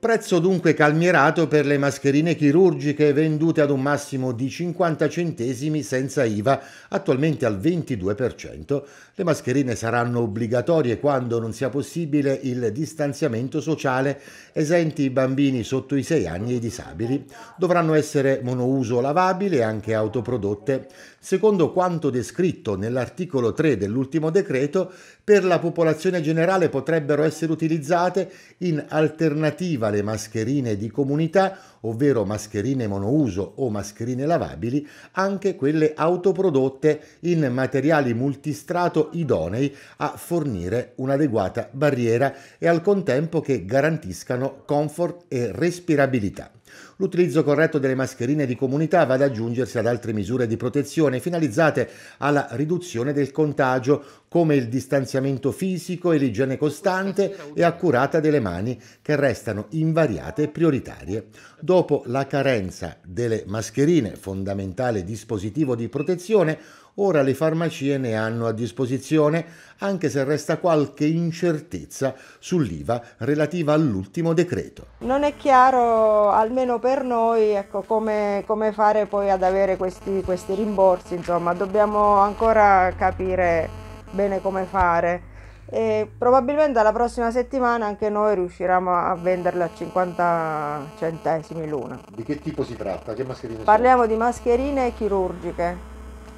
Prezzo dunque calmierato per le mascherine chirurgiche vendute ad un massimo di 50 centesimi senza IVA, attualmente al 22%. Le mascherine saranno obbligatorie quando non sia possibile il distanziamento sociale, esenti i bambini sotto i 6 anni e i disabili. Dovranno essere monouso lavabili e anche autoprodotte. Secondo quanto descritto nell'articolo 3 dell'ultimo decreto, per la popolazione generale potrebbero essere utilizzate in alternativa le mascherine di comunità, ovvero mascherine monouso o mascherine lavabili, anche quelle autoprodotte in materiali multistrato idonei a fornire un'adeguata barriera e al contempo che garantiscano comfort e respirabilità. L'utilizzo corretto delle mascherine di comunità va ad aggiungersi ad altre misure di protezione finalizzate alla riduzione del contagio, come il distanziamento fisico e l'igiene costante e accurata delle mani, che restano invariate e prioritarie. Dopo la carenza delle mascherine, fondamentale dispositivo di protezione, ora le farmacie ne hanno a disposizione, anche se resta qualche incertezza sull'IVA relativa all'ultimo decreto. Non è chiaro, almeno per noi, ecco, come, come, fare poi ad avere questi, questi rimborsi, insomma, dobbiamo ancora capire bene come fare. E probabilmente la prossima settimana anche noi riusciremo a venderle a 50 centesimi l'una. Di che tipo si tratta? Mascherine Parliamo sono? di mascherine chirurgiche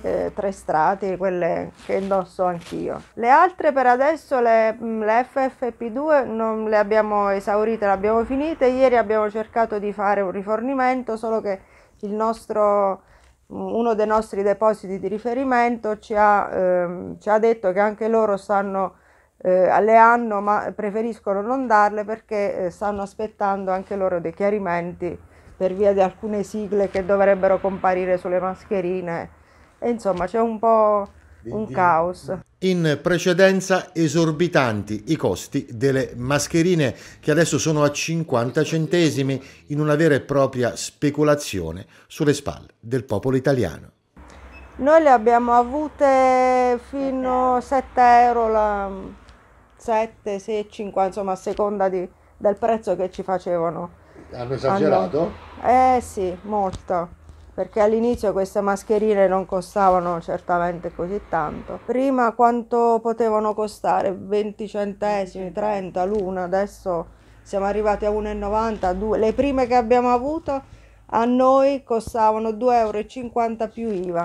eh, tre strati, quelle che indosso anch'io. Le altre per adesso, le, mm, le FFP2, non le abbiamo esaurite, le abbiamo finite. Ieri abbiamo cercato di fare un rifornimento, solo che il nostro mm, uno dei nostri depositi di riferimento ci ha, ehm, ci ha detto che anche loro stanno, eh, le hanno ma preferiscono non darle perché eh, stanno aspettando anche loro dei chiarimenti per via di alcune sigle che dovrebbero comparire sulle mascherine e insomma c'è un po' un caos. In precedenza esorbitanti i costi delle mascherine che adesso sono a 50 centesimi in una vera e propria speculazione sulle spalle del popolo italiano. Noi le abbiamo avute fino a 7 euro, la 7, 6, 5, insomma a seconda di, del prezzo che ci facevano. Hanno esagerato? Hanno... Eh sì, molto perché all'inizio queste mascherine non costavano certamente così tanto. Prima quanto potevano costare? 20 centesimi, 30 l'una, adesso siamo arrivati a 1,90, 2. le prime che abbiamo avuto a noi costavano 2,50 euro più IVA.